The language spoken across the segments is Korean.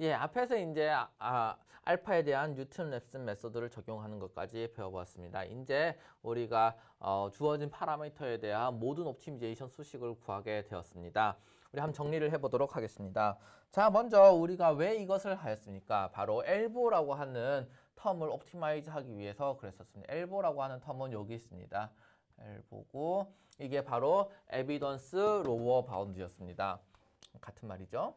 예, 앞에서 이제 아, 아 알파에 대한 뉴턴 랩슨 메소드를 적용하는 것까지 배워보았습니다. 이제 우리가 어, 주어진 파라미터에 대한 모든 옵티미제이션 수식을 구하게 되었습니다. 우리 한번 정리를 해보도록 하겠습니다. 자, 먼저 우리가 왜 이것을 하였습니까? 바로 엘보라고 하는 텀을 옵티마이즈 하기 위해서 그랬었습니다. 엘보라고 하는 텀은 여기 있습니다. 엘보고 이게 바로 에비던스 로어 바운드였습니다. 같은 말이죠.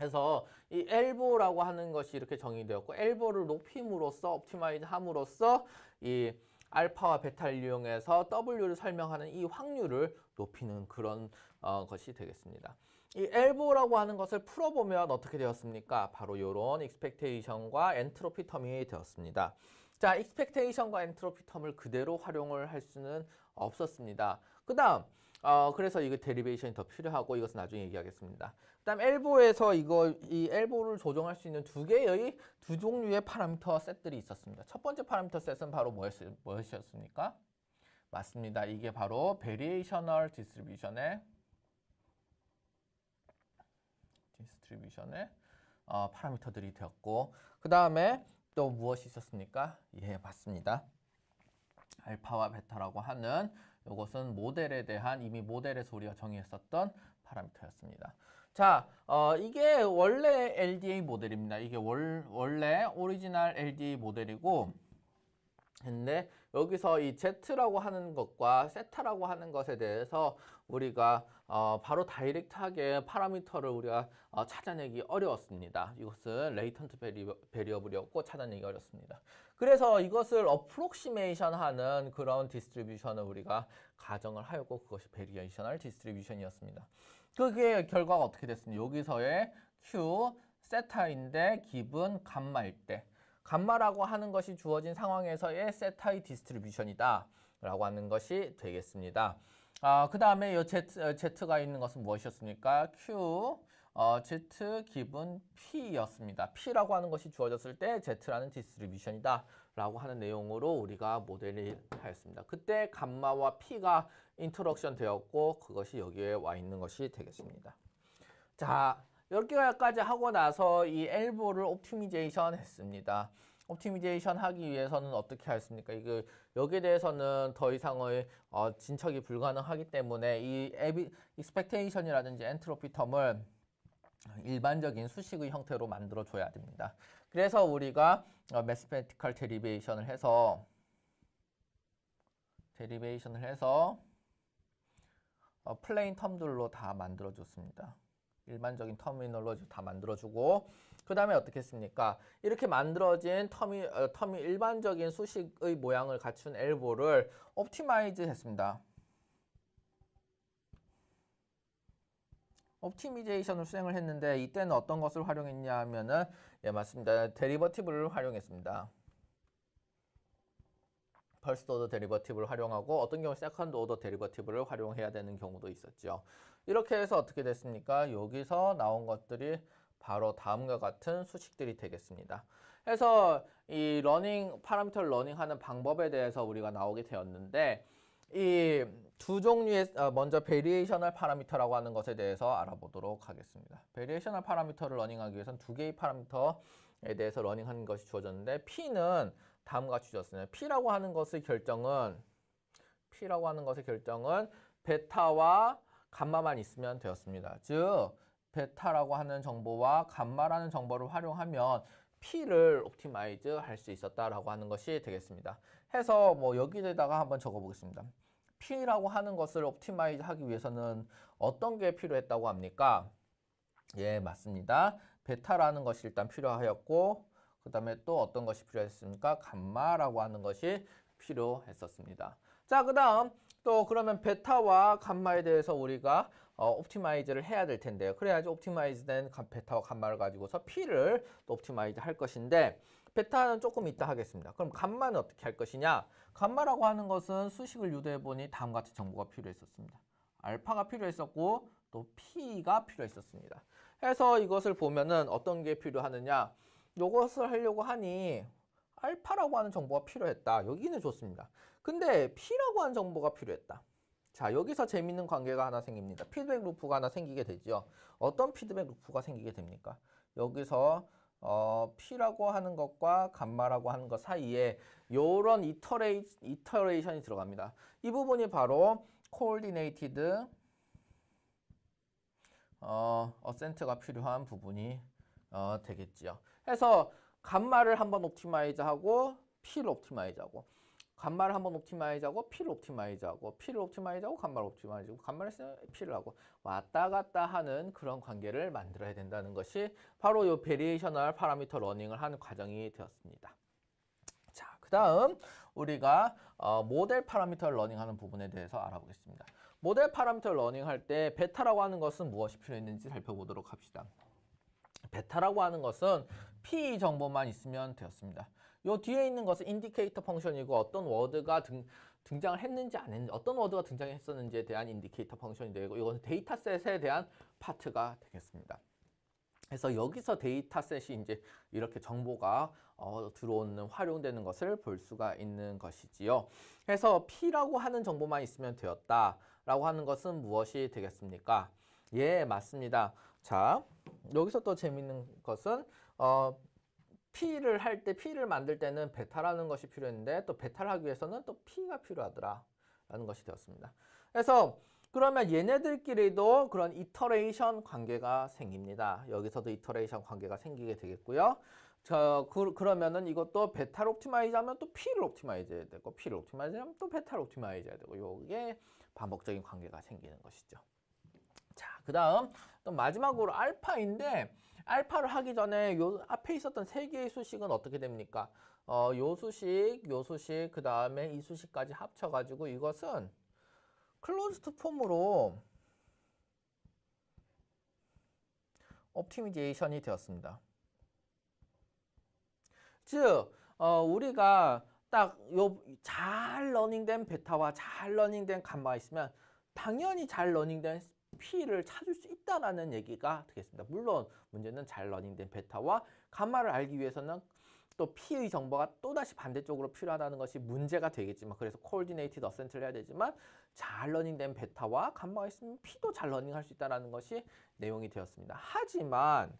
해서 이 엘보라고 하는 것이 이렇게 정의되었고 엘보를 높임으로써 옵티마이즈 함으로써 이 알파와 베타를 이용해서 W를 설명하는 이 확률을 높이는 그런 어, 것이 되겠습니다. 이 엘보라고 하는 것을 풀어보면 어떻게 되었습니까? 바로 이런 익스펙테이션과 엔트로피 텀이 되었습니다. 자, 익스펙테이션과 엔트로피 텀을 그대로 활용을 할 수는 없었습니다. 그 다음 어, 그래서 이거 데리베이션이 더 필요하고 이것은 나중에 얘기하겠습니다. 그다음 엘보에서 이거 이 엘보를 조정할 수 있는 두 개의 두 종류의 파라미터 셋들이 있었습니다. 첫 번째 파라미터 셋은 바로 뭐였, 뭐였습니까? 맞습니다. 이게 바로 베리에이셔널 디스트리뷰션의 디스트리뷰션의 어, 파라미터들이 되었고 그 다음에 또 무엇이 있었습니까? 예, 맞습니다. 알파와 베타라고 하는 이것은 모델에 대한 이미 모델에서 우리가 정의했었던 파라미터였습니다. 자, 어, 이게 원래 LDA 모델입니다. 이게 월, 원래 오리지널 LDA 모델이고 근데 여기서 이 Z라고 하는 것과 세타라고 하는 것에 대해서 우리가 어 바로 다이렉트하게 파라미터를 우리가 어 찾아내기 어려웠습니다. 이것은 레이턴트 베리어블이었고 찾아내기 어렵습니다. 그래서 이것을 어프록시메이션 하는 그런 디스트리뷰션을 우리가 가정을 하였고 그것이 베리에이셔널 디스트리뷰션이었습니다. 그게 결과가 어떻게 됐습니까? 여기서의 Q 세타인데 기분 감마일 때 감마라고 하는 것이 주어진 상황에서의 세타의 디스트리뷰션이다 라고 하는 것이 되겠습니다. 아, 그 다음에 이 Z, 어, Z가 있는 것은 무엇이었습니까? Q, 어, Z 기분 P였습니다. P라고 하는 것이 주어졌을 때 Z라는 디스트리뷰션이다 라고 하는 내용으로 우리가 모델을 하였습니다. 그때 감마와 P가 인터럭션 되었고 그것이 여기에 와 있는 것이 되겠습니다. 자, 1 0개까지 하고 나서 이 엘보를 옵티미제이션 했습니다. 옵티미제이션 하기 위해서는 어떻게 했습니까? 이거 그 여기에 대해서는 더 이상의 어, 진척이 불가능하기 때문에 이 에비, 익스펙테이션이라든지 엔트로피 텀을 일반적인 수식의 형태로 만들어 줘야 됩니다. 그래서 우리가 어, 매스메티컬 데리베이션을 해서 데리베이션을 해서 어, 플레인 텀들로 다 만들어 줬습니다. 일반적인 터미널로다 만들어주고 그 다음에 어떻게 했습니까? 이렇게 만들어진 텀이, 어, 텀이 일반적인 수식의 모양을 갖춘 엘보를 옵티마이즈 했습니다. 옵티미제이션을 수행을 했는데 이때는 어떤 것을 활용했냐 하면은 예 맞습니다. 데리버티브를 활용했습니다. 퍼스트 오더 데리버티브를 활용하고 어떤 경우 세컨드 오더 데리버티브를 활용해야 되는 경우도 있었죠. 이렇게 해서 어떻게 됐습니까? 여기서 나온 것들이 바로 다음과 같은 수식들이 되겠습니다. 해서 이 러닝 파라미터를 러닝하는 방법에 대해서 우리가 나오게 되었는데 이 두 종류의 어, 먼저 베리에이셔널 파라미터라고 하는 것에 대해서 알아보도록 하겠습니다. 베리에이셔널 파라미터를 러닝하기 위해서는 두 개의 파라미터에 대해서 러닝하는 것이 주어졌는데 P는 다음과 같이 주었으면 P라고 하는 것의 결정은 P라고 하는 것의 결정은 베타와 감마만 있으면 되었습니다. 즉 베타라고 하는 정보와 감마라는 정보를 활용하면 P를 옵티마이즈 할 수 있었다라고 하는 것이 되겠습니다. 해서 뭐 여기에다가 한번 적어보겠습니다. P라고 하는 것을 옵티마이즈 하기 위해서는 어떤 게 필요했다고 합니까? 예, 맞습니다. 베타라는 것이 일단 필요하였고 그 다음에 또 어떤 것이 필요했습니까? 감마라고 하는 것이 필요했었습니다. 자, 그 다음 또 그러면 베타와 감마에 대해서 우리가 어, 옵티마이즈를 해야 될 텐데요. 그래야지 옵티마이즈된 베타와 감마를 가지고서 P를 또 옵티마이즈 할 것인데 베타는 조금 이따 하겠습니다. 그럼 감마는 어떻게 할 것이냐? 감마라고 하는 것은 수식을 유도해 보니 다음과 같은 정보가 필요했었습니다. 알파가 필요했었고 또 P가 필요했었습니다. 해서 이것을 보면은 어떤 게 필요하느냐? 이것을 하려고 하니 알파라고 하는 정보가 필요했다. 여기는 좋습니다. 근데 P라고 하는 정보가 필요했다. 자 여기서 재밌는 관계가 하나 생깁니다. 피드백 루프가 하나 생기게 되죠. 어떤 피드백 루프가 생기게 됩니까? 여기서 어, P라고 하는 것과 감마라고 하는 것 사이에 이런 이터레이, 이터레이션이 들어갑니다. 이 부분이 바로 c 디네이티드 어, 어센트가 필요한 부분이 어, 되겠지요. 해서 간마를 한번 옵티마이즈하고 피를 옵티마이즈하고 간마를 한번 옵티마이즈하고 피를 옵티마이즈하고 P를 옵티마이즈하고 간마를 옵티마이즈하고 감마를 쓰면 P를 하고 왔다 갔다 하는 그런 관계를 만들어야 된다는 것이 바로 이 베리에이셔널 파라미터 러닝을 하는 과정이 되었습니다. 자, 그 다음 우리가 어, 모델 파라미터 러닝하는 부분에 대해서 알아보겠습니다. 모델 파라미터 러닝할 때 베타라고 하는 것은 무엇이 필요했는지 살펴보도록 합시다. 베타라고 하는 것은 P 정보만 있으면 되었습니다. 요 뒤에 있는 것은 인디케이터 펑션이고 어떤 워드가 등, 등장을 했는지 안 했는지 어떤 워드가 등장했었는지에 대한 인디케이터 펑션이 되고 이것은 데이터셋에 대한 파트가 되겠습니다. 그래서 여기서 데이터셋이 이제 이렇게 정보가 어, 들어오는 활용되는 것을 볼 수가 있는 것이지요. 그래서 P라고 하는 정보만 있으면 되었다라고 하는 것은 무엇이 되겠습니까? 예, 맞습니다. 자, 여기서 또 재밌는 것은 어, P를 할 때, P를 만들 때는 베타라는 것이 필요했는데 또 베타를 하기 위해서는 또 P가 필요하더라 라는 것이 되었습니다. 그래서 그러면 얘네들끼리도 그런 이터레이션 관계가 생깁니다. 여기서도 이터레이션 관계가 생기게 되겠고요. 저 그, 러면은 이것도 베타를 옵티마이즈 하면 또 P를 옵티마이즈 해야 되고 P를 옵티마이즈 하면 또 베타를 옵티마이즈 해야 되고 요게 반복적인 관계가 생기는 것이죠. 그 다음 또 마지막으로 알파인데 알파를 하기 전에 요 앞에 있었던 세 개의 수식은 어떻게 됩니까? 어, 요 수식, 요 수식, 그 다음에 이 수식까지 합쳐가지고 이것은 클로즈드 폼으로 옵티미제이션이 되었습니다. 즉, 어, 우리가 딱 요 잘 러닝된 베타와 잘 러닝된 감마가 있으면 당연히 잘 러닝된 P를 찾을 수 있다라는 얘기가 되겠습니다. 물론 문제는 잘 러닝된 베타와 가마를 알기 위해서는 또 P의 정보가 또다시 반대쪽으로 필요하다는 것이 문제가 되겠지만 그래서 코디네이티드 어센트를 해야 되지만 잘 러닝된 베타와 감마가 있으면 P도 잘 러닝할 수 있다는 것이 내용이 되었습니다. 하지만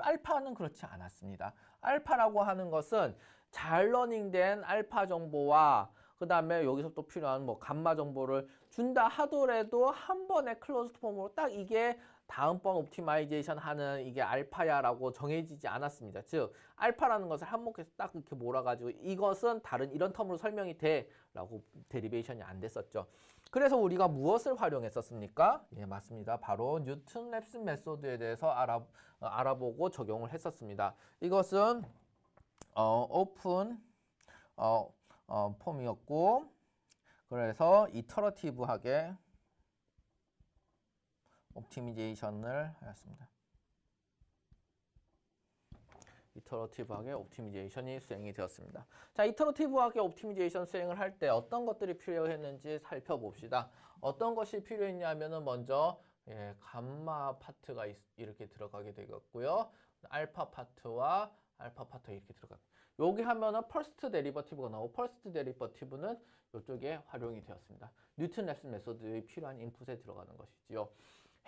알파는 그렇지 않았습니다. 알파라고 하는 것은 잘 러닝된 알파 정보와 그 다음에 여기서 또 필요한 뭐 감마 정보를 준다 하더라도 한 번에 클로스드 폼으로 딱 이게 다음번 옵티마이제이션 하는 이게 알파야라고 정해지지 않았습니다. 즉 알파라는 것을 한목에서 딱 이렇게 몰아가지고 이것은 다른 이런 텀으로 설명이 돼 라고 데리베이션이 안 됐었죠. 그래서 우리가 무엇을 활용했었습니까? 예 맞습니다. 바로 뉴튼 랩스 메소드에 대해서 알아, 알아보고 적용을 했었습니다. 이것은 어, 오픈 어, 어, 폼이었고 그래서 이터러티브하게 옵티미제이션을 하였습니다. 이터러티브하게 옵티미제이션이 수행이 되었습니다. 자, 이터러티브하게 옵티미제이션 수행을 할 때 어떤 것들이 필요했는지 살펴봅시다. 어떤 것이 필요했냐면은 먼저 예, 감마 파트가 이렇게 들어가게 되었고요. 알파 파트와 알파 파터 이렇게 들어갑니다. 여기 하면은 퍼스트 데리버티브가 나오고 퍼스트 데리버티브는 이쪽에 활용이 되었습니다. 뉴튼 랩슨 메소드의 필요한 인풋에 들어가는 것이지요.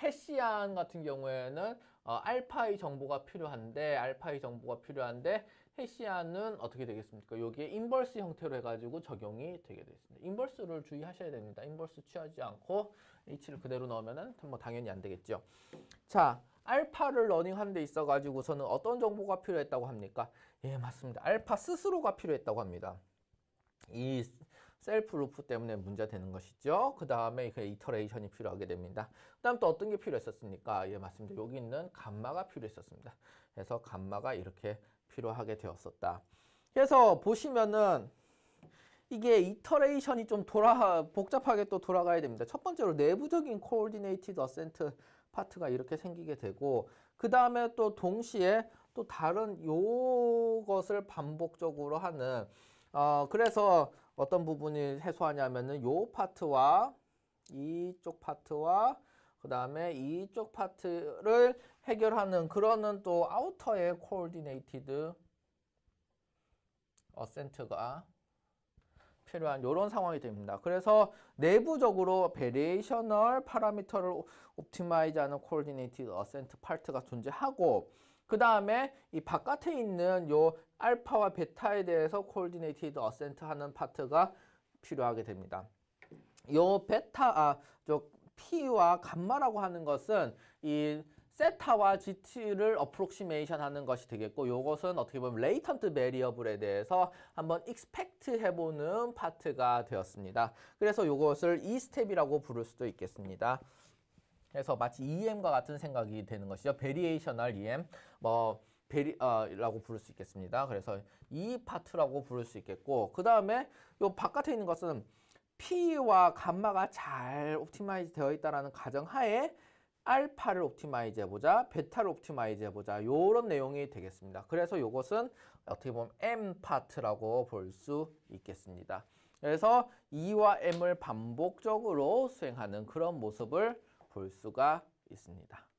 헤시안 같은 경우에는 어, 알파의 정보가 필요한데 알파의 정보가 필요한데 헤시안은 어떻게 되겠습니까? 여기에 인버스 형태로 해가지고 적용이 되게 되겠습니다. 인버스를 주의하셔야 됩니다. 인버스 취하지 않고 h를 그대로 넣으면 뭐 당연히 안 되겠죠. 자, 알파를 러닝하는 데 있어 가지고서는 어떤 정보가 필요했다고 합니까? 예 맞습니다. 알파 스스로가 필요했다고 합니다. 이 셀프 루프 때문에 문제 되는 것이죠. 그 다음에 그 이터레이션이 필요하게 됩니다. 그 다음 또 어떤 게 필요했었습니까? 예, 맞습니다. 여기 있는 감마가 필요했었습니다. 그래서 감마가 이렇게 필요하게 되었었다. 그래서 보시면은 이게 이터레이션이 좀 돌아 복잡하게 또 돌아가야 됩니다. 첫 번째로 내부적인 코디네이티드 어센트 파트가 이렇게 생기게 되고 그 다음에 또 동시에 또 다른 요것을 반복적으로 하는 어 그래서 어떤 부분이 해소하냐면은 요 파트와 이쪽 파트와 그 다음에 이쪽 파트를 해결하는 그러는 또 아우터의 코디네이티드 어센트가 필요한 이런 상황이 됩니다. 그래서 내부적으로 베리에이셔널 파라미터를 옵티마이즈하는 코디네이티드 어센트 파트가 존재하고 그 다음에 이 바깥에 있는 요 알파와 베타에 대해서 코디네이티드 어센트 하는 파트가 필요하게 됩니다. 요 베타 아저 P와 감마라고 하는 것은 이 세타와 GT를 어프록시메이션 하는 것이 되겠고 요것은 어떻게 보면 레이턴트 메리어블에 대해서 한번 익스펙트 해보는 파트가 되었습니다. 그래서 요것을 이 e 스텝이라고 부를 수도 있겠습니다. 그래서 마치 EM과 같은 생각이 되는 것이죠. 베리에이셔널 EM 뭐 베리라고 어, 부를 수 있겠습니다. 그래서 이 e 파트라고 부를 수 있겠고 그 다음에 요 바깥에 있는 것은 P와 감마가 잘 옵티마이즈 되어 있다라는 가정하에 알파를 옵티마이즈 해보자, 베타를 옵티마이즈 해보자 이런 내용이 되겠습니다. 그래서 이것은 어떻게 보면 M파트라고 볼 수 있겠습니다. 그래서 E와 M을 반복적으로 수행하는 그런 모습을 볼 수가 있습니다.